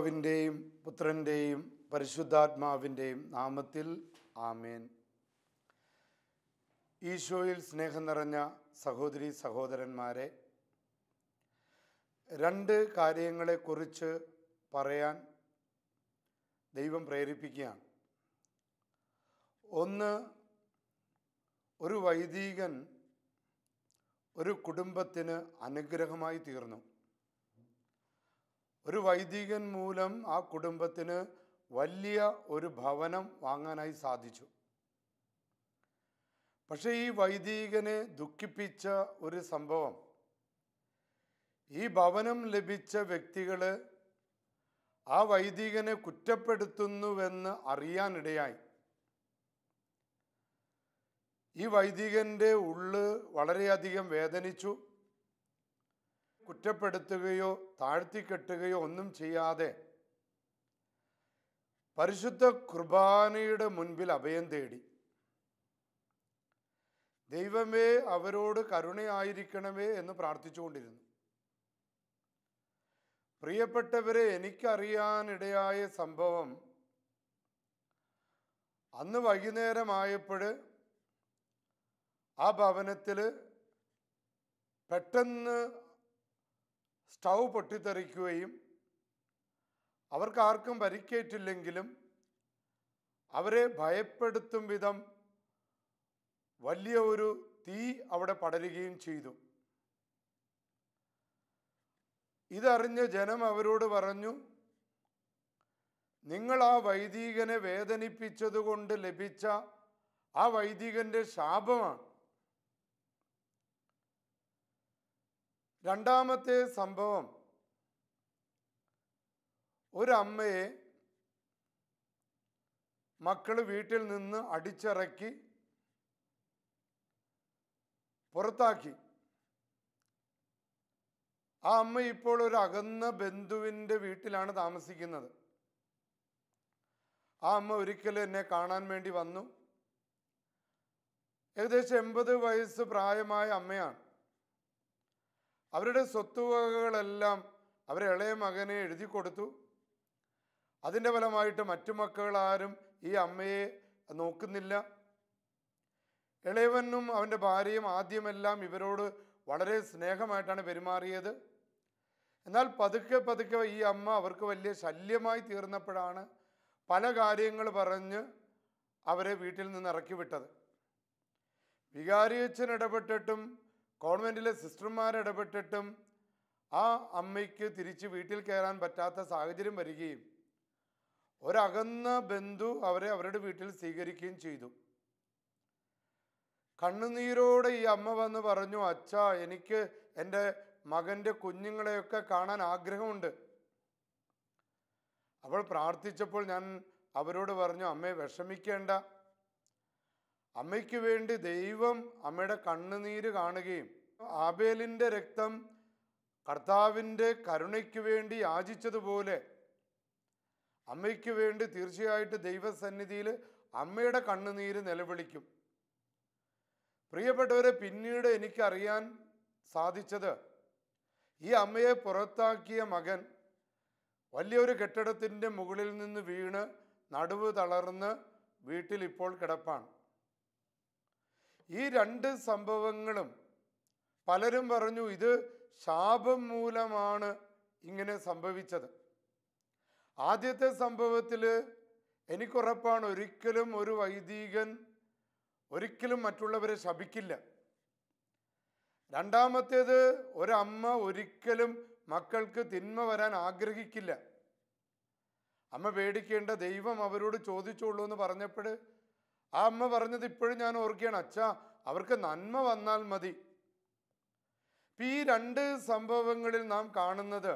പിതാവിൻ്റെയും പുത്രൻ്റെയും പരിശുദ്ധാത്മാവിൻ്റെയും നാമത്തിൽ ആമേൻ ഈശോയിൽ സ്നേഹം നിറഞ്ഞ സഹോദരി സഹോദരന്മാരെ രണ്ട് കാര്യങ്ങളെക്കുറിച്ച് പറയാൻ ദൈവം പ്രേരിപ്പിക്കുകയാണ് ഒന്ന് ഒരു വൈദികൻ ഒരു കുടുംബത്തിന് അനുഗ്രഹമായി തീർന്നു ഒരു വൈദികൻ മൂലം ആ കുടുംബത്തിന് വലിയ ഒരു ഭവനം വാങ്ങാനായി സാധിച്ചു പക്ഷേ ഈ വൈദികനെ ദുഃഖിപ്പിച്ച ഒരു സംഭവം ഈ ഭവനം ലഭിച്ച വ്യക്തികൾ ആ വൈദികനെ കുറ്റപ്പെടുത്തുന്നുവെന്ന് അറിയാനിടയായി ഈ വൈദികൻ്റെ ഉള്ള് വളരെയധികം വേദനിച്ചു കുറ്റപ്പെടുത്തുകയോ താഴ്ത്തിക്കെട്ടുകയോ ഒന്നും ചെയ്യാതെ പരിശുദ്ധ കുർബാനയുടെ മുൻപിൽ അഭയം തേടി ദൈവമേ അവരോട് കരുണയായിരിക്കണമേ എന്ന് പ്രാർത്ഥിച്ചുകൊണ്ടിരുന്നു പ്രിയപ്പെട്ടവരെ എനിക്കറിയാനിടയായ സംഭവം അന്ന് വൈകുന്നേരമായപ്പോൾ ആ ഭവനത്തിൽ പെട്ടെന്ന് സ്റ്റൗ പൊട്ടിത്തെറിക്കുകയും അവർക്കാർക്കും പരിക്കേറ്റില്ലെങ്കിലും അവരെ ഭയപ്പെടുത്തും വിധം വലിയ ഒരു തീ അവിടെ പടരുകയും ചെയ്തു ഇതറിഞ്ഞ് ജനം അവരോട് പറഞ്ഞു നിങ്ങൾ ആ വൈദികനെ വേദനിപ്പിച്ചതുകൊണ്ട് ലഭിച്ച ആ വൈദികൻ്റെ ശാപമാണ് രണ്ടാമത്തെ സംഭവം ഒരമ്മയെ മക്കൾ വീട്ടിൽ നിന്ന് അടിച്ചിറക്കി പുറത്താക്കി ആ അമ്മ ഇപ്പോൾ ഒരു അകന്ന ബന്ധുവിൻ്റെ വീട്ടിലാണ് താമസിക്കുന്നത് ആ അമ്മ ഒരിക്കലും എന്നെ കാണാൻ വേണ്ടി വന്നു ഏകദേശം എൺപത് വയസ്സ് പ്രായമായ അമ്മയാണ് അവരുടെ സ്വത്തുവകകളെല്ലാം അവരെ ഇളയ മകനെ എഴുതി കൊടുത്തു അതിൻ്റെ ഫലമായിട്ട് മറ്റു മക്കളാരും ഈ അമ്മയെ നോക്കുന്നില്ല ഇളയവനും അവൻ്റെ ഭാര്യയും ആദ്യമെല്ലാം ഇവരോട് വളരെ സ്നേഹമായിട്ടാണ് പെരുമാറിയത് എന്നാൽ പതുക്കെ പതുക്കെ ഈ അമ്മ അവർക്ക് വലിയ ശല്യമായി തീർന്നപ്പോഴാണ് പല കാര്യങ്ങൾ പറഞ്ഞ് അവരെ വീട്ടിൽ നിന്ന് ഇറക്കി വിട്ടത് വികാരിയച്ഛൻ ഇടപെട്ടിട്ടും കോൺവെൻറ്റിലെ സിസ്റ്റർമാരിടപെട്ടിട്ടും ആ അമ്മയ്ക്ക് തിരിച്ച് വീട്ടിൽ കയറാൻ പറ്റാത്ത സാഹചര്യം വരികയും ഒരകന്ന ബന്ധു അവരെ അവരുടെ വീട്ടിൽ സ്വീകരിക്കുകയും ചെയ്തു കണ്ണുനീരോടെ ഈ അമ്മ വന്ന് പറഞ്ഞു അച്ഛ എനിക്ക് എൻ്റെ മകൻ്റെ കുഞ്ഞുങ്ങളെയൊക്കെ കാണാൻ ആഗ്രഹമുണ്ട് അവൾ പ്രാർത്ഥിച്ചപ്പോൾ ഞാൻ അവരോട് പറഞ്ഞു അമ്മയെ വിഷമിക്കേണ്ട അമ്മയ്ക്ക് വേണ്ടി ദൈവം അമ്മയുടെ കണ്ണുനീര് കാണുകയും ആബേലിൻ്റെ രക്തം കർത്താവിൻ്റെ കരുണയ്ക്ക് വേണ്ടി യാചിച്ചതുപോലെ അമ്മയ്ക്ക് വേണ്ടി തീർച്ചയായിട്ട് ദൈവസന്നിധിയിൽ അമ്മയുടെ കണ്ണുനീര് നിലവിളിക്കും പ്രിയപ്പെട്ടവരെ പിന്നീട് എനിക്കറിയാൻ സാധിച്ചത് ഈ അമ്മയെ പുറത്താക്കിയ മകൻ വലിയൊരു കെട്ടിടത്തിൻ്റെ മുകളിൽ നിന്ന് വീണ് നടുവ് തളർന്ന് വീട്ടിൽ ഇപ്പോൾ കിടപ്പാണ് ഈ രണ്ട് സംഭവങ്ങളും പലരും പറഞ്ഞു ഇത് ശാപം മൂലമാണ് ഇങ്ങനെ സംഭവിച്ചത് ആദ്യത്തെ സംഭവത്തിൽ എനിക്കുറപ്പാണ് ഒരിക്കലും ഒരു വൈദികൻ ഒരിക്കലും മറ്റുള്ളവരെ ശപിക്കില്ല രണ്ടാമത്തേത് ഒരമ്മ ഒരിക്കലും മക്കൾക്ക് തിന്മ വരാൻ ആഗ്രഹിക്കില്ല അമ്മ പേടിക്കേണ്ട ദൈവം അവരോട് ചോദിച്ചോളൂ എന്ന് പറഞ്ഞപ്പോൾ ആ അമ്മ പറഞ്ഞത് ഇപ്പോഴും ഞാൻ ഓർക്കുകയാണ് അച്ഛ അവർക്ക് നന്മ വന്നാൽ മതി ഈ രണ്ട് സംഭവങ്ങളിൽ നാം കാണുന്നത്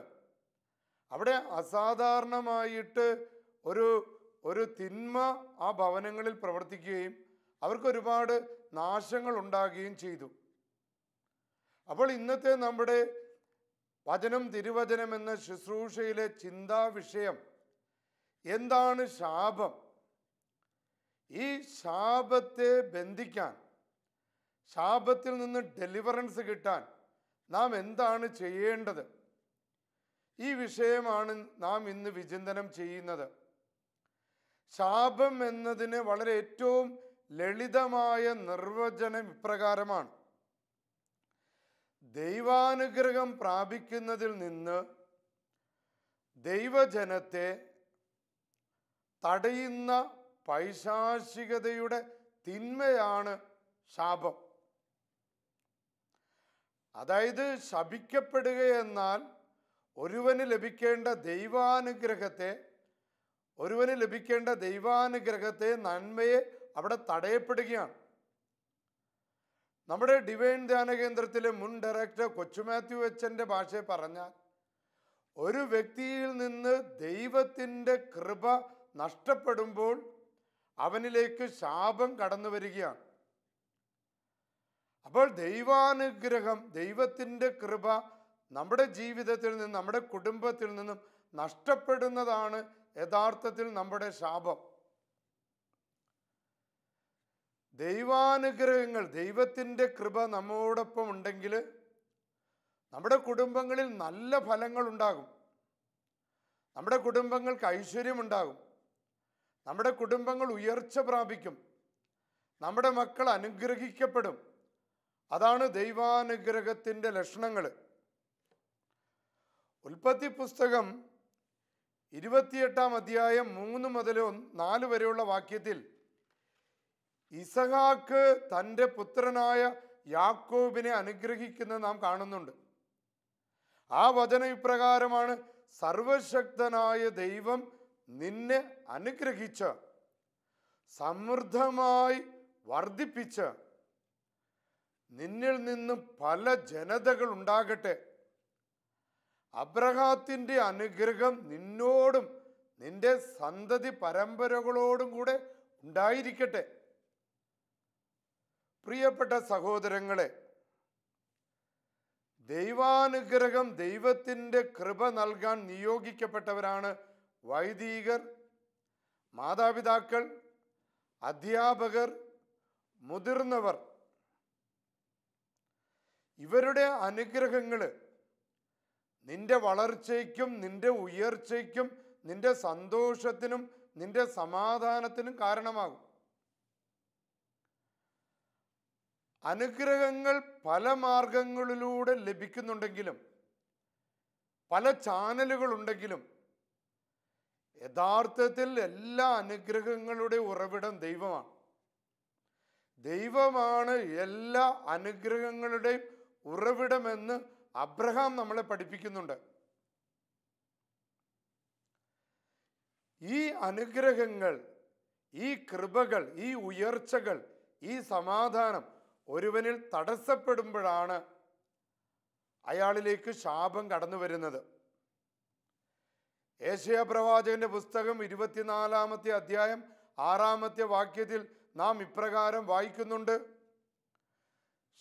അവിടെ അസാധാരണമായിട്ട് ഒരു ഒരു തിന്മ ആ ഭവനങ്ങളിൽ പ്രവർത്തിക്കുകയും അവർക്ക് ഒരുപാട് നാശങ്ങൾ ഉണ്ടാകുകയും ചെയ്തു അപ്പോൾ ഇന്നത്തെ നമ്മുടെ വചനം തിരുവചനം എന്ന ശുശ്രൂഷയിലെ ചിന്താ വിഷയം എന്താണ് ശാപം ഈ ശാപത്തെ ബന്ധിക്കാൻ ശാപത്തിൽ നിന്ന് ഡെലിവറൻസ് കിട്ടാൻ നാം എന്താണ് ചെയ്യേണ്ടത് ഈ വിഷയമാണ് നാം ഇന്ന് വിചിന്തനം ചെയ്യുന്നത് ശാപം എന്നതിന് വളരെ ഏറ്റവും ലളിതമായ നിർവചനം ഇപ്രകാരമാണ് ദൈവാനുഗ്രഹം പ്രാപിക്കുന്നതിൽ നിന്ന് ദൈവജനത്തെ തടയുന്ന പൈശാചികതയുടെ തിന്മയാണ് ശാപം അതായത് ശപിക്കപ്പെടുകയെന്നാൽ എന്നാൽ ഒരുവന് ലഭിക്കേണ്ട ദൈവാനുഗ്രഹത്തെ ഒരുവന് ലഭിക്കേണ്ട ദൈവാനുഗ്രഹത്തെ നന്മയെ അവിടെ തടയപ്പെടുകയാണ് നമ്മുടെ ഡിവൈൻ ധ്യാന കേന്ദ്രത്തിലെ മുൻ ഡയറക്ടർ കൊച്ചു മാത്യു അച്ഛൻ്റെ ഭാഷയെ പറഞ്ഞാൽ ഒരു വ്യക്തിയിൽ നിന്ന് ദൈവത്തിൻ്റെ കൃപ നഷ്ടപ്പെടുമ്പോൾ അവനിലേക്ക് ശാപം കടന്നു വരികയാണ് അപ്പോൾ ദൈവാനുഗ്രഹം ദൈവത്തിൻ്റെ കൃപ നമ്മുടെ ജീവിതത്തിൽ നിന്നും നമ്മുടെ കുടുംബത്തിൽ നിന്നും നഷ്ടപ്പെടുന്നതാണ് യഥാർത്ഥത്തിൽ നമ്മുടെ ശാപം ദൈവാനുഗ്രഹങ്ങൾ ദൈവത്തിൻ്റെ കൃപ നമ്മോടൊപ്പം ഉണ്ടെങ്കിൽ നമ്മുടെ കുടുംബങ്ങളിൽ നല്ല ഫലങ്ങൾ ഉണ്ടാകും നമ്മുടെ കുടുംബങ്ങൾക്ക് ഐശ്വര്യമുണ്ടാകും നമ്മുടെ കുടുംബങ്ങൾ ഉയർച്ച പ്രാപിക്കും നമ്മുടെ മക്കൾ അനുഗ്രഹിക്കപ്പെടും അതാണ് ദൈവാനുഗ്രഹത്തിൻ്റെ ലക്ഷണങ്ങൾ ഉൽപ്പത്തി പുസ്തകം ഇരുപത്തിയെട്ടാം അധ്യായം മൂന്ന് മുതൽ നാല് വരെയുള്ള വാക്യത്തിൽ ഇസഹാക്ക് തൻ്റെ പുത്രനായ യാക്കോബിനെ അനുഗ്രഹിക്കുന്നത് നാം കാണുന്നുണ്ട് ആ വചന ഇപ്രകാരമാണ് സർവശക്തനായ ദൈവം നിന്നെ അനുഗ്രഹിച്ച് സമൃദ്ധമായി വർദ്ധിപ്പിച്ച് നിന്നിൽ നിന്നും പല ജനതകൾ ഉണ്ടാകട്ടെ അബ്രഹാത്തിൻ്റെ അനുഗ്രഹം നിന്നോടും നിന്റെ സന്തതി പരമ്പരകളോടും കൂടെ ഉണ്ടായിരിക്കട്ടെ പ്രിയപ്പെട്ട സഹോദരങ്ങളെ ദൈവാനുഗ്രഹം ദൈവത്തിൻ്റെ കൃപ നൽകാൻ നിയോഗിക്കപ്പെട്ടവരാണ് വൈദികർ മാതാപിതാക്കൾ അധ്യാപകർ മുതിർന്നവർ ഇവരുടെ അനുഗ്രഹങ്ങൾ നിന്റെ വളർച്ചയ്ക്കും നിന്റെ ഉയർച്ചയ്ക്കും നിന്റെ സന്തോഷത്തിനും നിന്റെ സമാധാനത്തിനും കാരണമാകും അനുഗ്രഹങ്ങൾ പല മാർഗങ്ങളിലൂടെ ലഭിക്കുന്നുണ്ടെങ്കിലും പല ചാനലുകളുണ്ടെങ്കിലും യഥാർത്ഥത്തിൽ എല്ലാ അനുഗ്രഹങ്ങളുടെ ഉറവിടം ദൈവമാണ് ദൈവമാണ് എല്ലാ അനുഗ്രഹങ്ങളുടെയും ഉറവിടമെന്ന് അബ്രഹാം നമ്മളെ പഠിപ്പിക്കുന്നുണ്ട് ഈ അനുഗ്രഹങ്ങൾ ഈ കൃപകൾ ഈ ഉയർച്ചകൾ ഈ സമാധാനം ഒരുവനിൽ തടസ്സപ്പെടുമ്പോഴാണ് അയാളിലേക്ക് ശാപം കടന്നു വരുന്നത് ഏഷ്യ പ്രവാചകന്റെ പുസ്തകം ഇരുപത്തിനാലാമത്തെ അധ്യായം ആറാമത്തെ വാക്യത്തിൽ നാം ഇപ്രകാരം വായിക്കുന്നുണ്ട്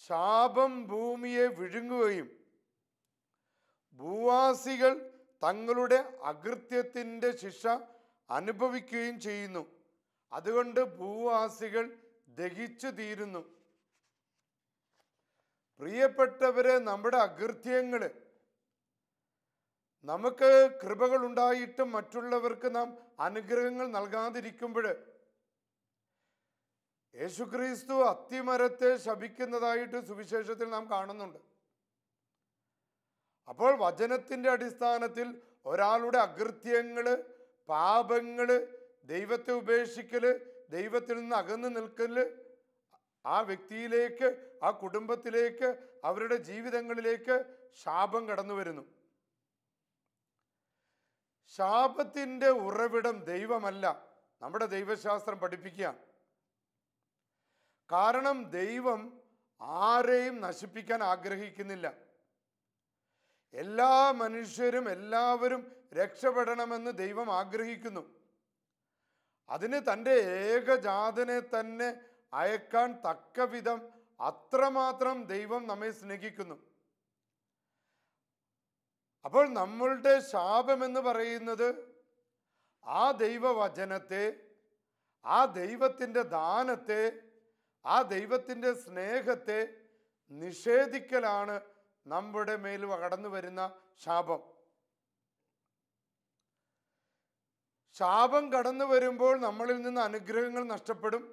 ശാപം ഭൂമിയെ വിഴുങ്ങുകയും ഭൂവാസികൾ തങ്ങളുടെ അകൃത്യത്തിൻ്റെ ശിക്ഷ അനുഭവിക്കുകയും ചെയ്യുന്നു അതുകൊണ്ട് ഭൂവാസികൾ ദഹിച്ചു തീരുന്നു പ്രിയപ്പെട്ടവരെ നമ്മുടെ അകൃത്യങ്ങൾ നമുക്ക് കൃപകൾ ഉണ്ടായിട്ടും മറ്റുള്ളവർക്ക് നാം അനുഗ്രഹങ്ങൾ നൽകാതിരിക്കുമ്പോൾ യേശുക്രിസ്തു അത്തിമരത്തെ ശപിക്കുന്നതായിട്ട് സുവിശേഷത്തിൽ നാം കാണുന്നുണ്ട് അപ്പോൾ വചനത്തിൻ്റെ അടിസ്ഥാനത്തിൽ ഒരാളുടെ അകൃത്യങ്ങൾ പാപങ്ങൾ ദൈവത്തെ ഉപേക്ഷിക്കൽ ദൈവത്തിൽ നിന്ന് അകന്നു നിൽക്കൽ ആ വ്യക്തിയിലേക്ക് ആ കുടുംബത്തിലേക്ക് അവരുടെ ജീവിതങ്ങളിലേക്ക് ശാപം കടന്നു വരുന്നു ശാപത്തിൻ്റെ ഉറവിടം ദൈവമല്ല നമ്മുടെ ദൈവശാസ്ത്രം പഠിപ്പിക്കുക കാരണം ദൈവം ആരെയും നശിപ്പിക്കാൻ ആഗ്രഹിക്കുന്നില്ല എല്ലാ മനുഷ്യരും എല്ലാവരും രക്ഷപ്പെടണമെന്ന് ദൈവം ആഗ്രഹിക്കുന്നു അതിന് തൻ്റെ ഏകജാതനെ തന്നെ അയക്കാൻ തക്കവിധം അത്രമാത്രം ദൈവം നമ്മെ സ്നേഹിക്കുന്നു അപ്പോൾ നമ്മളുടെ ശാപമെന്ന് പറയുന്നത് ആ ദൈവവചനത്തെ ആ ദൈവത്തിൻ്റെ ദാനത്തെ ആ ദൈവത്തിൻ്റെ സ്നേഹത്തെ നിഷേധിക്കലാണ് നമ്മുടെ മേൽ കടന്നു വരുന്ന ശാപം ശാപം കടന്നു വരുമ്പോൾ നമ്മളിൽ നിന്ന് അനുഗ്രഹങ്ങൾ നഷ്ടപ്പെടും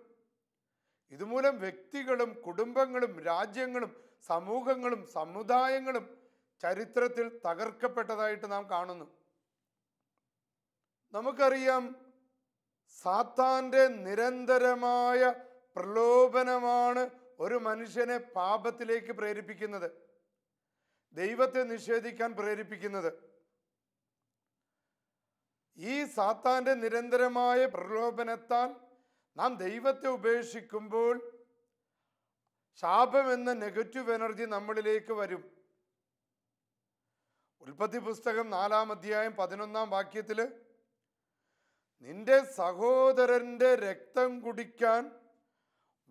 ഇതുമൂലം വ്യക്തികളും കുടുംബങ്ങളും രാജ്യങ്ങളും സമൂഹങ്ങളും സമുദായങ്ങളും ചരിത്രത്തിൽ തകർക്കപ്പെട്ടതായിട്ട് നാം കാണുന്നു നമുക്കറിയാം സാത്താന്റെ നിരന്തരമായ പ്രലോഭനമാണ് ഒരു മനുഷ്യനെ പാപത്തിലേക്ക് പ്രേരിപ്പിക്കുന്നത് ദൈവത്തെ നിഷേധിക്കാൻ പ്രേരിപ്പിക്കുന്നത് ഈ സാത്താന്റെ നിരന്തരമായ പ്രലോഭനത്താൽ നാം ദൈവത്തെ ഉപേക്ഷിക്കുമ്പോൾ ശാപമെന്ന നെഗറ്റീവ് എനർജി നമ്മളിലേക്ക് വരും ഉൽപ്പത്തി പുസ്തകം നാലാം അധ്യായം പതിനൊന്നാം വാക്യത്തിൽ നിന്റെ സഹോദരന്റെ രക്തം കുടിക്കാൻ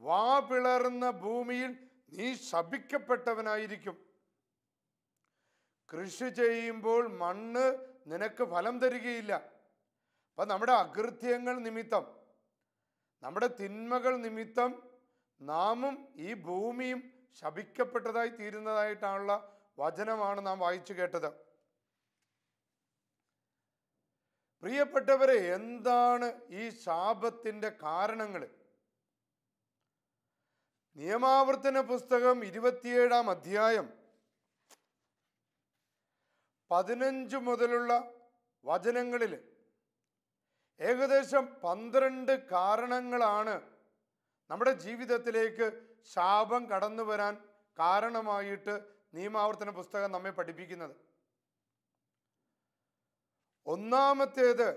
വാ പിളർന്ന ഭൂമിയിൽ നീ ശപിക്കപ്പെട്ടവനായിരിക്കും കൃഷി ചെയ്യുമ്പോൾ മണ്ണ് നിനക്ക് ഫലം തരികയില്ല അപ്പം നമ്മുടെ അകൃത്യങ്ങൾ നിമിത്തം നമ്മുടെ തിന്മകൾ നിമിത്തം നാമും ഈ ഭൂമിയും ശപിക്കപ്പെട്ടതായി തീരുന്നതായിട്ടാണുള്ള വചനമാണ് നാം വായിച്ചു കേട്ടത് പ്രിയപ്പെട്ടവരെ എന്താണ് ഈ ശാപത്തിൻ്റെ കാരണങ്ങൾ നിയമാവർത്തന പുസ്തകം ഇരുപത്തിയേഴാം അധ്യായം പതിനഞ്ച് മുതലുള്ള വചനങ്ങളിൽ ഏകദേശം പന്ത്രണ്ട് കാരണങ്ങളാണ് നമ്മുടെ ജീവിതത്തിലേക്ക് ശാപം കടന്നു വരാൻ കാരണമായിട്ട് നിയമാവർത്തന പുസ്തകം നമ്മെ പഠിപ്പിക്കുന്നത് ഒന്നാമത്തേത്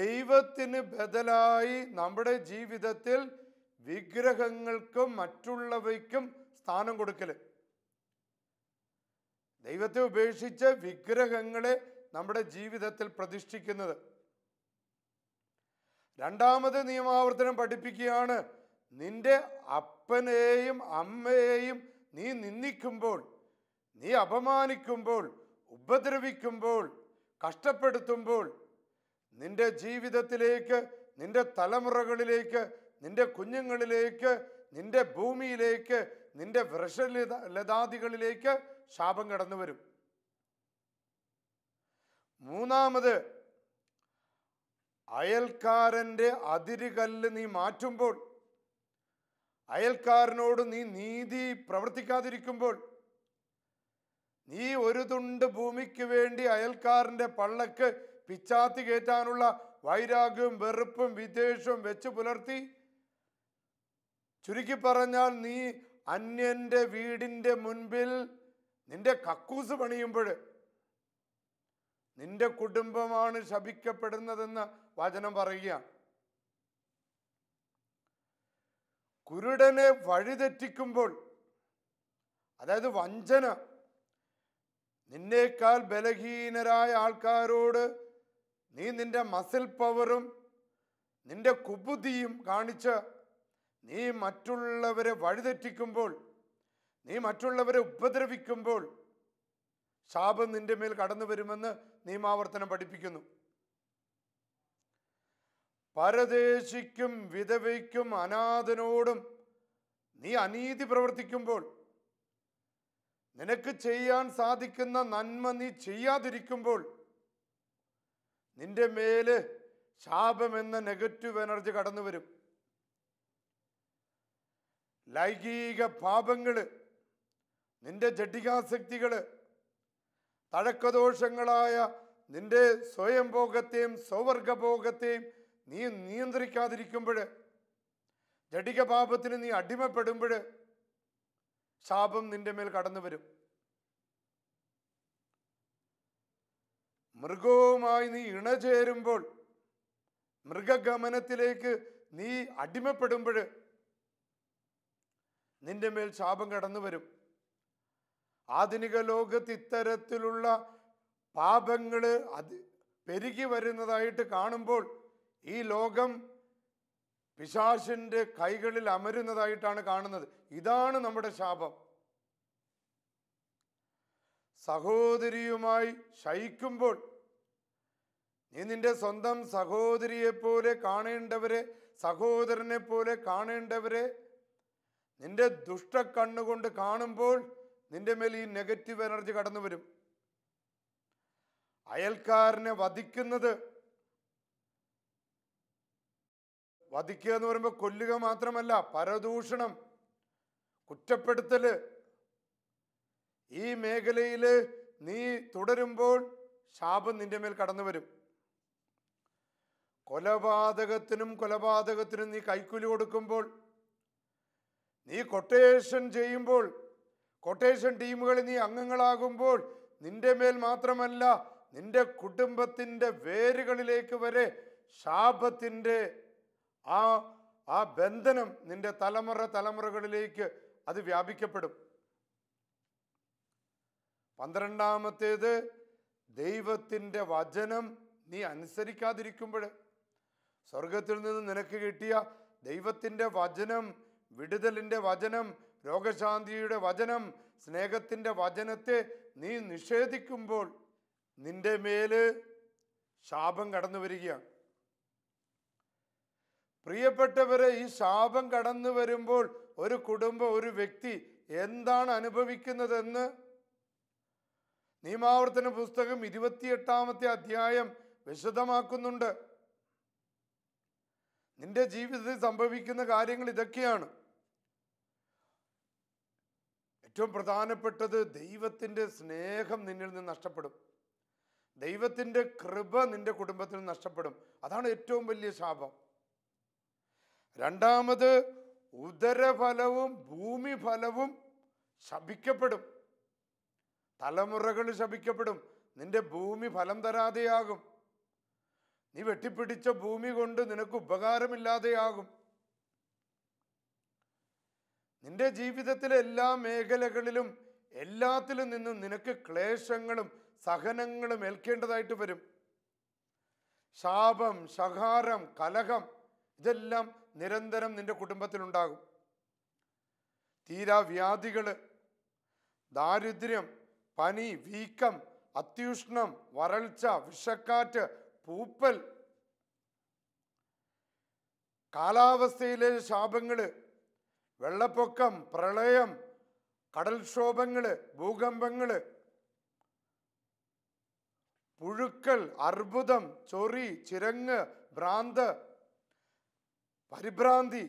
ദൈവത്തിന് ബദലായി നമ്മുടെ ജീവിതത്തിൽ വിഗ്രഹങ്ങൾക്കും മറ്റുള്ളവയ്ക്കും സ്ഥാനം കൊടുക്കൽ ദൈവത്തെ ഉപേക്ഷിച്ച് വിഗ്രഹങ്ങളെ നമ്മുടെ ജീവിതത്തിൽ പ്രതിഷ്ഠിക്കുന്നത് രണ്ടാമത് നിയമാവർത്തനം പഠിപ്പിക്കുകയാണ് നിന്റെ അപ്പ അപ്പനെയും അമ്മയെയും നീ നിന്ദിക്കുമ്പോൾ നീ അപമാനിക്കുമ്പോൾ ഉപദ്രവിക്കുമ്പോൾ കഷ്ടപ്പെടുത്തുമ്പോൾ നിന്റെ ജീവിതത്തിലേക്ക് നിന്റെ തലമുറകളിലേക്ക് നിന്റെ കുഞ്ഞുങ്ങളിലേക്ക് നിന്റെ ഭൂമിയിലേക്ക് നിന്റെ വൃഷ ലതാദികളിലേക്ക് ശാപം കടന്നു വരും മൂന്നാമത് അയൽക്കാരൻ്റെ അതിരുകല്ല് നീ മാറ്റുമ്പോൾ അയൽക്കാരനോട് നീ നീതി പ്രവർത്തിക്കാതിരിക്കുമ്പോൾ നീ ഒരു തുണ്ട് ഭൂമിക്ക് വേണ്ടി അയൽക്കാരൻ്റെ പള്ളക്ക് പിച്ചാത്തി കയറ്റാനുള്ള വൈരാഗ്യവും വെറുപ്പും വിദ്വേഷവും വെച്ച് പുലർത്തി ചുരുക്കി പറഞ്ഞാൽ നീ അന്യൻ്റെ വീടിൻ്റെ മുൻപിൽ നിന്റെ കക്കൂസ് പണിയുമ്പോൾ നിന്റെ കുടുംബമാണ് ശപിക്കപ്പെടുന്നതെന്ന് വചനം പറയുകയാണ് കുരുടനെ വഴിതെറ്റിക്കുമ്പോൾ അതായത് വഞ്ചന നിന്നേക്കാൾ ബലഹീനരായ ആൾക്കാരോട് നീ നിന്റെ മസിൽ പവറും നിന്റെ കുബുദ്ധിയും കാണിച്ച് നീ മറ്റുള്ളവരെ വഴിതെറ്റിക്കുമ്പോൾ നീ മറ്റുള്ളവരെ ഉപദ്രവിക്കുമ്പോൾ ശാപം നിന്റെ മേൽ കടന്നു വരുമെന്ന് നിയമാവർത്തനം പഠിപ്പിക്കുന്നു പരദേശിക്കും വിധവയ്ക്കും അനാഥനോടും നീ അനീതി പ്രവർത്തിക്കുമ്പോൾ നിനക്ക് ചെയ്യാൻ സാധിക്കുന്ന നന്മ നീ ചെയ്യാതിരിക്കുമ്പോൾ നിന്റെ മേല് ശാപമെന്ന നെഗറ്റീവ് എനർജി കടന്നു വരും ലൈംഗിക പാപങ്ങൾ നിന്റെ ജഡികാസക്തികൾ തഴക്കദോഷങ്ങളായ നിന്റെ സ്വയംഭോഗത്തെയും സ്വവർഗഭോഗത്തെയും നീ നിയന്ത്രിക്കാതിരിക്കുമ്പോൾ ജടിക പാപത്തിന് നീ അടിമപ്പെടുമ്പോൾ ശാപം നിന്റെ മേൽ കടന്നു വരും മൃഗവുമായി നീ ഇണചേരുമ്പോൾ മൃഗഗമനത്തിലേക്ക് നീ അടിമപ്പെടുമ്പോൾ നിന്റെ മേൽ ശാപം കടന്നു വരും ആധുനിക ലോകത്ത് ഇത്തരത്തിലുള്ള പാപങ്ങൾ അത് പെരുകി വരുന്നതായിട്ട് കാണുമ്പോൾ ഈ ലോകം പിശാശിൻ്റെ കൈകളിൽ അമരുന്നതായിട്ടാണ് കാണുന്നത് ഇതാണ് നമ്മുടെ ശാപം സഹോദരിയുമായി ശയിക്കുമ്പോൾ നീ നിന്റെ സ്വന്തം സഹോദരിയെപ്പോലെ കാണേണ്ടവരെ സഹോദരനെ പോലെ കാണേണ്ടവരെ നിന്റെ ദുഷ്ട കണ്ണുകൊണ്ട് കാണുമ്പോൾ നിന്റെ മേൽ ഈ നെഗറ്റീവ് എനർജി കടന്നു വരും അയൽക്കാരനെ വധിക്കുന്നത് വധിക്കുക എന്ന് പറയുമ്പോൾ കൊല്ലുക മാത്രമല്ല പരദൂഷണം കുറ്റപ്പെടുത്തല് ഈ മേഖലയിൽ നീ തുടരുമ്പോൾ ശാപം നിന്റെ മേൽ കടന്നു വരും കൊലപാതകത്തിനും കൊലപാതകത്തിനും നീ കൈക്കൂലി കൊടുക്കുമ്പോൾ നീ കൊട്ടേഷൻ ചെയ്യുമ്പോൾ കൊട്ടേഷൻ ടീമുകളിൽ നീ അംഗങ്ങളാകുമ്പോൾ നിന്റെ മേൽ മാത്രമല്ല നിന്റെ കുടുംബത്തിൻ്റെ വേരുകളിലേക്ക് വരെ ശാപത്തിൻ്റെ ആ ആ ബന്ധനം നിന്റെ തലമുറ തലമുറകളിലേക്ക് അത് വ്യാപിക്കപ്പെടും പന്ത്രണ്ടാമത്തേത് ദൈവത്തിൻ്റെ വചനം നീ അനുസരിക്കാതിരിക്കുമ്പോൾ സ്വർഗത്തിൽ നിന്ന് നിനക്ക് കിട്ടിയ ദൈവത്തിൻ്റെ വചനം വിടുതലിൻ്റെ വചനം രോഗശാന്തിയുടെ വചനം സ്നേഹത്തിൻ്റെ വചനത്തെ നീ നിഷേധിക്കുമ്പോൾ നിന്റെ മേല് ശാപം കടന്നു വരികയാണ് പ്രിയപ്പെട്ടവരെ ഈ ശാപം കടന്നു വരുമ്പോൾ ഒരു കുടുംബം ഒരു വ്യക്തി എന്താണ് അനുഭവിക്കുന്നതെന്ന് നിയമാവർത്തന പുസ്തകം ഇരുപത്തിയെട്ടാമത്തെ അധ്യായം വിശദമാക്കുന്നുണ്ട് നിന്റെ ജീവിതത്തിൽ സംഭവിക്കുന്ന കാര്യങ്ങൾ ഇതൊക്കെയാണ് ഏറ്റവും പ്രധാനപ്പെട്ടത് ദൈവത്തിൻ്റെ സ്നേഹം നിന്നിൽ നിന്ന് നഷ്ടപ്പെടും ദൈവത്തിൻ്റെ കൃപ നിന്റെ കുടുംബത്തിൽ നഷ്ടപ്പെടും അതാണ് ഏറ്റവും വലിയ ശാപം രണ്ടാമത് ഉദരഫലവും ഭൂമിഫലവും ശപിക്കപ്പെടും തലമുറകൾ ശപിക്കപ്പെടും നിന്റെ ഭൂമി ഫലം തരാതെയാകും നീ വെട്ടിപ്പിടിച്ച ഭൂമി കൊണ്ട് നിനക്ക് ഉപകാരമില്ലാതെയാകും നിന്റെ ജീവിതത്തിലെ എല്ലാ മേഖലകളിലും എല്ലാത്തിലും നിന്നും നിനക്ക് ക്ലേശങ്ങളും സഹനങ്ങളും ഏൽക്കേണ്ടതായിട്ട് വരും ശാപം ശകാരം കലഹം ഇതെല്ലാം നിരന്തരം നിൻ്റെ കുടുംബത്തിലുണ്ടാകും തീരാവ്യാധികൾ ദാരിദ്ര്യം പനി വീക്കം അത്യുഷ്ണം വരൾച്ച വിഷക്കാറ്റ് പൂപ്പൽ കാലാവസ്ഥയിലെ ശാപങ്ങൾ വെള്ളപ്പൊക്കം പ്രളയം കടൽക്ഷോഭങ്ങൾ ഭൂകമ്പങ്ങൾ പുഴുക്കൾ അർബുദം ചൊറി ചിരങ്ങ് ഭ്രാന്ത് പരിഭ്രാന്തി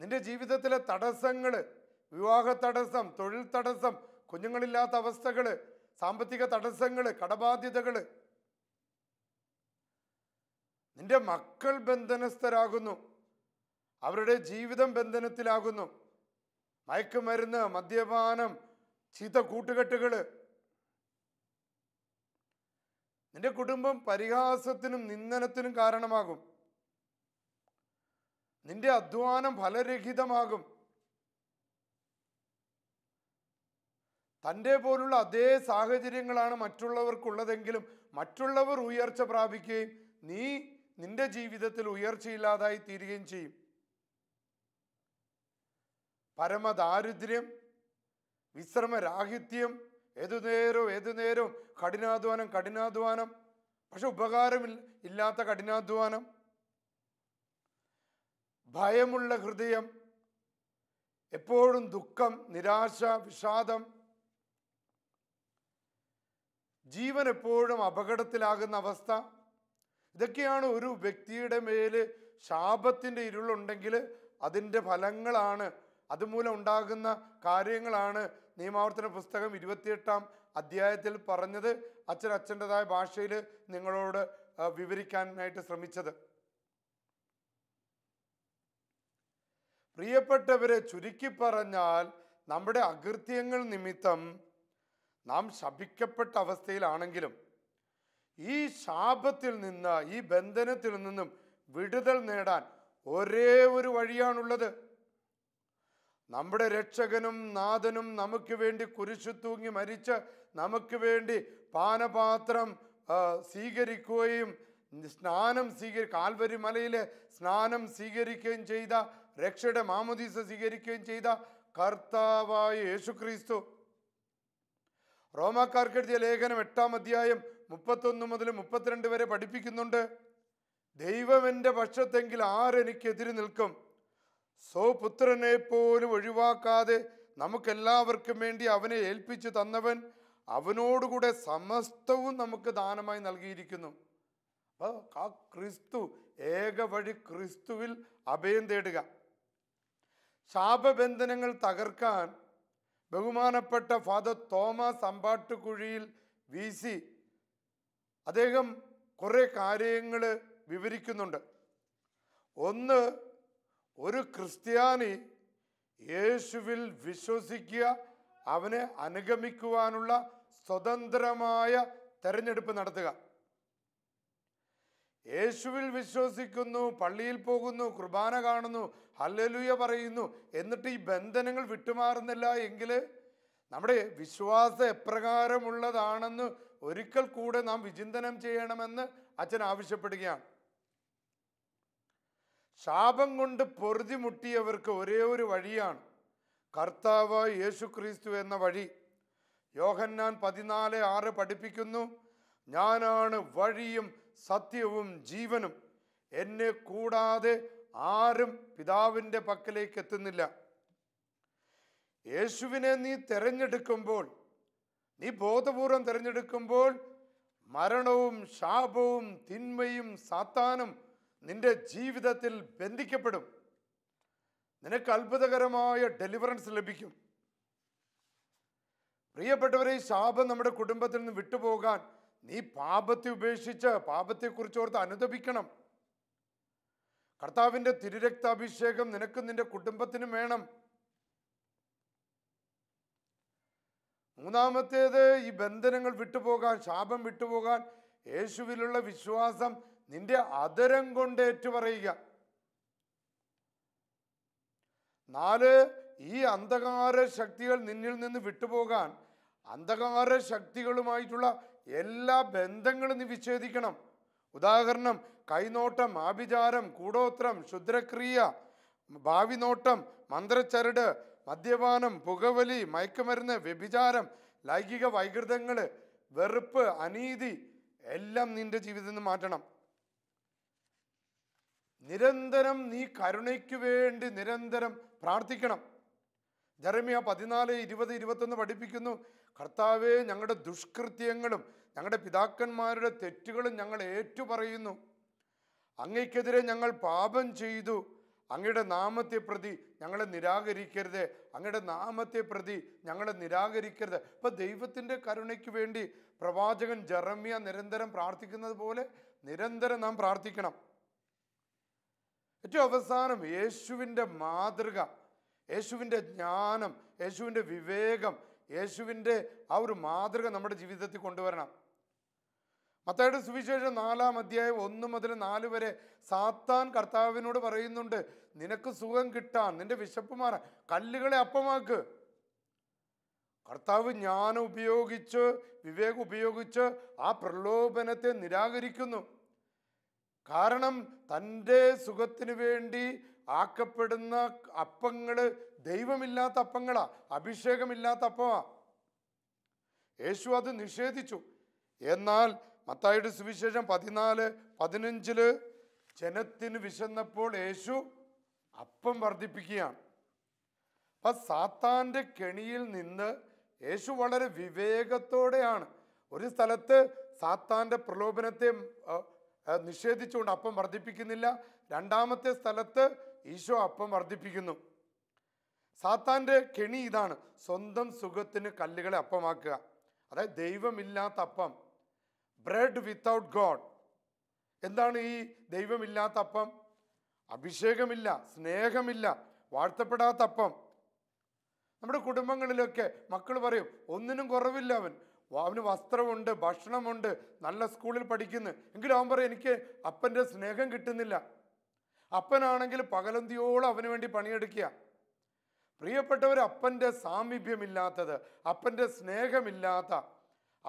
നിന്റെ ജീവിതത്തിലെ തടസ്സങ്ങൾ വിവാഹ തടസ്സം തൊഴിൽ തടസ്സം കുഞ്ഞുങ്ങളില്ലാത്ത അവസ്ഥകൾ സാമ്പത്തിക തടസ്സങ്ങൾ കടബാധ്യതകൾ നിന്റെ മക്കൾ ബന്ധനസ്ഥരാകുന്നു അവരുടെ ജീവിതം ബന്ധനത്തിലാകുന്നു മയക്കുമരുന്ന് മദ്യപാനം ചീത്ത കൂട്ടുകെട്ടുകൾ നിന്റെ കുടുംബം പരിഹാസത്തിനും നിന്ദനത്തിനും കാരണമാകും നിന്റെ അധ്വാനം ഫലരഹിതമാകും തൻ്റെ പോലുള്ള അതേ സാഹചര്യങ്ങളാണ് മറ്റുള്ളവർക്കുള്ളതെങ്കിലും മറ്റുള്ളവർ ഉയർച്ച പ്രാപിക്കുകയും നീ നിന്റെ ജീവിതത്തിൽ ഉയർച്ചയില്ലാതായി തീരുകയും ചെയ്യും പരമദാരിദ്ര്യം വിശ്രമരാഹിത്യം ഏതു നേരവും കഠിനാധ്വാനം കഠിനാധ്വാനം പക്ഷെ ഉപകാരമില്ല ഇല്ലാത്ത കഠിനാധ്വാനം ഭയമുള്ള ഹൃദയം എപ്പോഴും ദുഃഖം നിരാശ വിഷാദം ജീവൻ എപ്പോഴും അപകടത്തിലാകുന്ന അവസ്ഥ ഇതൊക്കെയാണ് ഒരു വ്യക്തിയുടെ മേൽ ശാപത്തിൻ്റെ ഇരുളുണ്ടെങ്കിൽ അതിൻ്റെ ഫലങ്ങളാണ് അതുമൂലം ഉണ്ടാകുന്ന കാര്യങ്ങളാണ് നിയമാവർത്തന പുസ്തകം ഇരുപത്തിയെട്ടാം അധ്യായത്തിൽ പറഞ്ഞത് അച്ഛൻ അച്ഛൻ്റെതായ ഭാഷയിൽ നിങ്ങളോട് വിവരിക്കാനായിട്ട് ശ്രമിച്ചത് പ്രിയപ്പെട്ടവരെ ചുരുക്കി പറഞ്ഞാൽ നമ്മുടെ അകൃത്യങ്ങൾ നിമിത്തം നാം ശപിക്കപ്പെട്ട അവസ്ഥയിലാണെങ്കിലും ഈ ശാപത്തിൽ നിന്ന് ഈ ബന്ധനത്തിൽ നിന്നും വിടുതൽ നേടാൻ ഒരേ ഒരു വഴിയാണുള്ളത് നമ്മുടെ രക്ഷകനും നാഥനും നമുക്ക് വേണ്ടി കുരിശു തൂങ്ങി മരിച്ച് നമുക്ക് വേണ്ടി പാനപാത്രം സ്വീകരിക്കുകയും സ്നാനം സ്വീകരി കാൽവരിമലയിലെ സ്നാനം സ്വീകരിക്കുകയും ചെയ്ത രക്ഷയുടെ മാമുദീസ സ്വീകരിക്കുകയും ചെയ്ത കർത്താവായ യേശുക്രിസ്തു റോമാക്കാർക്കെഴുതിയ ലേഖനം എട്ടാം അധ്യായം മുപ്പത്തൊന്ന് മുതൽ മുപ്പത്തിരണ്ട് വരെ പഠിപ്പിക്കുന്നുണ്ട് ദൈവം എൻ്റെ പക്ഷത്തെങ്കിൽ ആരെനിക്കെതിരെ നിൽക്കും സ്വപുത്രനെ പോലും ഒഴിവാക്കാതെ നമുക്കെല്ലാവർക്കും വേണ്ടി അവനെ ഏൽപ്പിച്ചു തന്നവൻ അവനോടുകൂടെ സമസ്തവും നമുക്ക് ദാനമായി നൽകിയിരിക്കുന്നു ക്രിസ്തു ഏക വഴി ക്രിസ്തുവിൽ അഭയം തേടുക ശാപബന്ധനങ്ങൾ തകർക്കാൻ ബഹുമാനപ്പെട്ട ഫാദർ തോമസ് അമ്പാട്ടുകുഴിയിൽ വീശി അദ്ദേഹം കുറേ കാര്യങ്ങൾ വിവരിക്കുന്നുണ്ട് ഒന്ന് ഒരു ക്രിസ്ത്യാനി യേശുവിൽ വിശ്വസിക്കുക അവനെ അനുഗമിക്കുവാനുള്ള സ്വതന്ത്രമായ തെരഞ്ഞെടുപ്പ് നടത്തുക യേശുവിൽ വിശ്വസിക്കുന്നു പള്ളിയിൽ പോകുന്നു കുർബാന കാണുന്നു ഹല്ലലുയ പറയുന്നു എന്നിട്ട് ഈ ബന്ധനങ്ങൾ വിട്ടുമാറുന്നില്ല എങ്കിൽ നമ്മുടെ വിശ്വാസം എപ്രകാരമുള്ളതാണെന്ന് ഒരിക്കൽ കൂടെ നാം വിചിന്തനം ചെയ്യണമെന്ന് അച്ഛൻ ആവശ്യപ്പെടുകയാണ് ശാപം കൊണ്ട് പൊറുതി മുട്ടിയവർക്ക് ഒരേ ഒരു വഴിയാണ് കർത്താവ് യേശു ക്രിസ്തു എന്ന വഴി യോഹന്നാൻ പതിനാല് ആറ് പഠിപ്പിക്കുന്നു ഞാനാണ് വഴിയും സത്യവും ജീവനും എന്നെ കൂടാതെ ആരും പിതാവിൻ്റെ പക്കലേക്ക് എത്തുന്നില്ല യേശുവിനെ നീ തിരഞ്ഞെടുക്കുമ്പോൾ നീ ബോധപൂർവം തിരഞ്ഞെടുക്കുമ്പോൾ മരണവും ശാപവും തിന്മയും സാത്താനും നിന്റെ ജീവിതത്തിൽ ബന്ധിക്കപ്പെടും നിനക്ക് അത്ഭുതകരമായ ഡെലിവറൻസ് ലഭിക്കും പ്രിയപ്പെട്ടവരെ ശാപം നമ്മുടെ കുടുംബത്തിൽ നിന്ന് വിട്ടുപോകാൻ നീ പാപത്തെ ഉപേക്ഷിച്ച് പാപത്തെക്കുറിച്ച് ഓർത്ത് അനുദപിക്കണം കർത്താവിൻ്റെ തിരുരക്താഭിഷേകം നിനക്കും നിന്റെ കുടുംബത്തിനും വേണം മൂന്നാമത്തേത് ഈ ബന്ധനങ്ങൾ വിട്ടുപോകാൻ ശാപം വിട്ടുപോകാൻ യേശുവിലുള്ള വിശ്വാസം നിന്റെ അതരം കൊണ്ട് ഏറ്റുപറയുക നാല് ഈ അന്ധകാര ശക്തികൾ നിന്നിൽ നിന്ന് വിട്ടുപോകാൻ അന്ധകാര ശക്തികളുമായിട്ടുള്ള എല്ലാ ബന്ധങ്ങളും നീ വിച്ഛേദിക്കണം ഉദാഹരണം കൈനോട്ടം ആഭിചാരം കൂടോത്രം ക്ഷുദ്രക്രിയ ഭാവി നോട്ടം മന്ത്രച്ചരട് മദ്യപാനം പുകവലി മയക്കുമരുന്ന് വ്യഭിചാരം ലൈംഗിക വൈകൃതങ്ങൾ വെറുപ്പ് അനീതി എല്ലാം നിന്റെ ജീവിതത്തിൽ നിന്ന് മാറ്റണം നിരന്തരം നീ കരുണയ്ക്ക് വേണ്ടി നിരന്തരം പ്രാർത്ഥിക്കണം ജറമിയ പതിനാല് ഇരുപത് ഇരുപത്തൊന്ന് പഠിപ്പിക്കുന്നു കർത്താവെ ഞങ്ങളുടെ ദുഷ്കൃത്യങ്ങളും ഞങ്ങളുടെ പിതാക്കന്മാരുടെ തെറ്റുകളും ഞങ്ങൾ ഏറ്റുപറയുന്നു അങ്ങയ്ക്കെതിരെ ഞങ്ങൾ പാപം ചെയ്തു അങ്ങയുടെ നാമത്തെ പ്രതി ഞങ്ങളെ നിരാകരിക്കരുത് അങ്ങയുടെ നാമത്തെ പ്രതി ഞങ്ങളെ നിരാകരിക്കരുത് ഇപ്പം ദൈവത്തിൻ്റെ കരുണയ്ക്ക് വേണ്ടി പ്രവാചകൻ ജറമ്യ നിരന്തരം പ്രാർത്ഥിക്കുന്നത് പോലെ നിരന്തരം നാം പ്രാർത്ഥിക്കണം ഏറ്റവും അവസാനം യേശുവിൻ്റെ മാതൃക യേശുവിൻ്റെ ജ്ഞാനം യേശുവിൻ്റെ വിവേകം യേശുവിൻ്റെ ആ ഒരു മാതൃക നമ്മുടെ ജീവിതത്തിൽ കൊണ്ടുവരണം മത്തയുടെ സുവിശേഷം നാലാം അധ്യായം ഒന്ന് മുതൽ നാല് വരെ സാത്താൻ കർത്താവിനോട് പറയുന്നുണ്ട് നിനക്ക് സുഖം കിട്ടാൻ നിന്റെ വിശപ്പ് മാറാൻ കല്ലുകളെ അപ്പമാക്ക് കർത്താവ് ജ്ഞാനം ഉപയോഗിച്ച് വിവേകം ഉപയോഗിച്ച് ആ പ്രലോഭനത്തെ നിരാകരിക്കുന്നു കാരണം തൻ്റെ സുഖത്തിന് വേണ്ടി ആക്കപ്പെടുന്ന അപ്പങ്ങൾ ദൈവമില്ലാത്ത അപ്പങ്ങളാ അഭിഷേകമില്ലാത്ത അപ്പമാ യേശു അത് നിഷേധിച്ചു എന്നാൽ മത്തായുടെ സുവിശേഷം പതിനാല് പതിനഞ്ചില് ജനത്തിന് വിശന്നപ്പോൾ യേശു അപ്പം വർദ്ധിപ്പിക്കുകയാണ് അപ്പൊ സാത്താന്റെ കെണിയിൽ നിന്ന് യേശു വളരെ വിവേകത്തോടെയാണ് ഒരു സ്ഥലത്ത് സാത്താന്റെ പ്രലോഭനത്തെ നിഷേധിച്ചുകൊണ്ട് അപ്പം വർദ്ധിപ്പിക്കുന്നില്ല രണ്ടാമത്തെ സ്ഥലത്ത് ഈശോ അപ്പം വർദ്ധിപ്പിക്കുന്നു സാത്താൻ്റെ കെണി ഇതാണ് സ്വന്തം സുഖത്തിന് കല്ലുകളെ അപ്പമാക്കുക അതായത് ദൈവമില്ലാത്ത അപ്പം ബ്രെഡ് വിത്തൗട്ട് ഗോഡ് എന്താണ് ഈ ദൈവമില്ലാത്ത അപ്പം അഭിഷേകമില്ല സ്നേഹമില്ല വാഴ്ത്തപ്പെടാത്ത അപ്പം നമ്മുടെ കുടുംബങ്ങളിലൊക്കെ മക്കൾ പറയും ഒന്നിനും കുറവില്ല അവൻ അവന് വസ്ത്രമുണ്ട് ഭക്ഷണമുണ്ട് നല്ല സ്കൂളിൽ പഠിക്കുന്നു എങ്കിലും അവൻ പറയും എനിക്ക് അപ്പൻ്റെ സ്നേഹം കിട്ടുന്നില്ല അപ്പനാണെങ്കിൽ പകലന്തിയോളം അവന് വേണ്ടി പണിയെടുക്കുക പ്രിയപ്പെട്ടവർ അപ്പൻ്റെ സാമീപ്യമില്ലാത്തത് അപ്പൻ്റെ സ്നേഹമില്ലാത്ത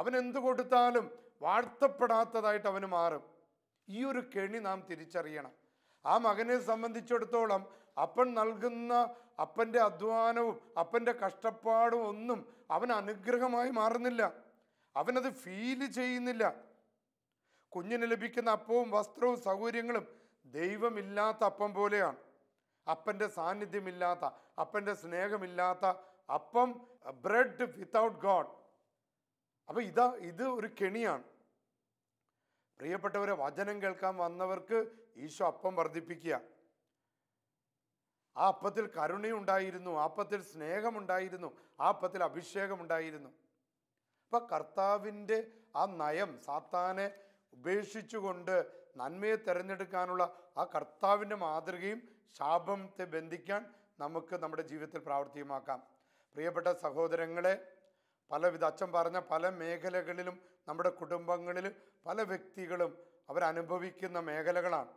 അവൻ എന്തു കൊടുത്താലും വാഴ്ത്തപ്പെടാത്തതായിട്ട് അവന് മാറും ഈ ഒരു കെണി നാം തിരിച്ചറിയണം ആ മകനെ സംബന്ധിച്ചിടത്തോളം അപ്പൻ നൽകുന്ന അപ്പൻ്റെ അധ്വാനവും അപ്പൻ്റെ കഷ്ടപ്പാടും ഒന്നും അവൻ അനുഗ്രഹമായി മാറുന്നില്ല അവനത് ഫീൽ ചെയ്യുന്നില്ല കുഞ്ഞിന് ലഭിക്കുന്ന അപ്പവും വസ്ത്രവും സൗകര്യങ്ങളും ദൈവമില്ലാത്ത അപ്പം പോലെയാണ് അപ്പൻ്റെ സാന്നിധ്യമില്ലാത്ത അപ്പൻ്റെ സ്നേഹമില്ലാത്ത അപ്പം ബ്രെഡ് വിത്തൗട്ട് ഗോഡ് അപ്പോൾ ഇതാ ഇത് ഒരു കെണിയാണ് പ്രിയപ്പെട്ടവരെ വചനം കേൾക്കാൻ വന്നവർക്ക് ഈശോ അപ്പം വർദ്ധിപ്പിക്കുക ആ അപ്പത്തിൽ കരുണയുണ്ടായിരുന്നു ആ അപ്പത്തിൽ സ്നേഹമുണ്ടായിരുന്നു ആ അപ്പത്തിൽ അഭിഷേകമുണ്ടായിരുന്നു അപ്പം കർത്താവിൻ്റെ ആ നയം സാത്താനെ ഉപേക്ഷിച്ചുകൊണ്ട് നന്മയെ തിരഞ്ഞെടുക്കാനുള്ള ആ കർത്താവിൻ്റെ മാതൃകയും ശാപത്തെ ബന്ധിക്കാൻ നമുക്ക് നമ്മുടെ ജീവിതത്തിൽ പ്രാവർത്തികമാക്കാം പ്രിയപ്പെട്ട സഹോദരങ്ങളെ പലവിധ അച്ഛൻ പറഞ്ഞ പല മേഖലകളിലും നമ്മുടെ കുടുംബങ്ങളിൽ പല വ്യക്തികളും അവരനുഭവിക്കുന്ന മേഖലകളാണ്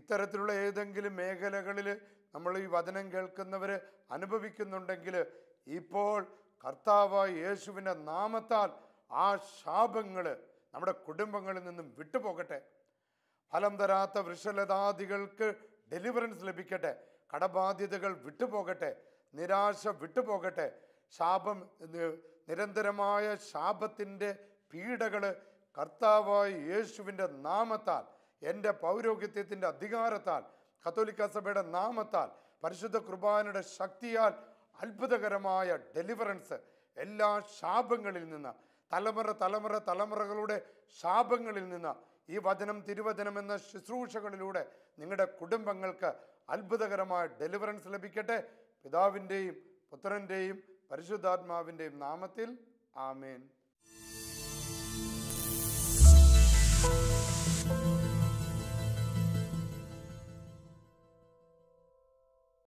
ഇത്തരത്തിലുള്ള ഏതെങ്കിലും മേഖലകളിൽ നമ്മൾ ഈ വചനം കേൾക്കുന്നവർ അനുഭവിക്കുന്നുണ്ടെങ്കിൽ ഇപ്പോൾ കർത്താവ് യേശുവിൻ്റെ നാമത്താൽ ആ ശാപങ്ങൾ നമ്മുടെ കുടുംബങ്ങളിൽ നിന്നും വിട്ടുപോകട്ടെ ഫലം തരാത്ത വൃക്ഷലതാദികൾക്ക് ഡെലിവറൻസ് ലഭിക്കട്ടെ കടബാധ്യതകൾ വിട്ടുപോകട്ടെ നിരാശ വിട്ടുപോകട്ടെ ശാപം നിരന്തരമായ ശാപത്തിൻ്റെ പീഡകൾ കർത്താവായ യേശുവിൻ്റെ നാമത്താൽ എൻ്റെ പൗരോഹിത്യത്തിൻ്റെ അധികാരത്താൽ കത്തോലിക്ക സഭയുടെ നാമത്താൽ പരിശുദ്ധ കുർബാനയുടെ ശക്തിയാൽ അത്ഭുതകരമായ ഡെലിവറൻസ് എല്ലാ ശാപങ്ങളിൽ നിന്ന് തലമുറ തലമുറ തലമുറകളുടെ ശാപങ്ങളിൽ നിന്ന് ഈ വചനം തിരുവചനം എന്ന ശുശ്രൂഷകളിലൂടെ നിങ്ങളുടെ കുടുംബങ്ങൾക്ക് അത്ഭുതകരമായ ഡെലിവറൻസ് ലഭിക്കട്ടെ പിതാവിൻ്റെയും പുത്രൻ്റെയും പരിശുദ്ധാത്മാവിൻ്റെയും നാമത്തിൽ ആമേൻ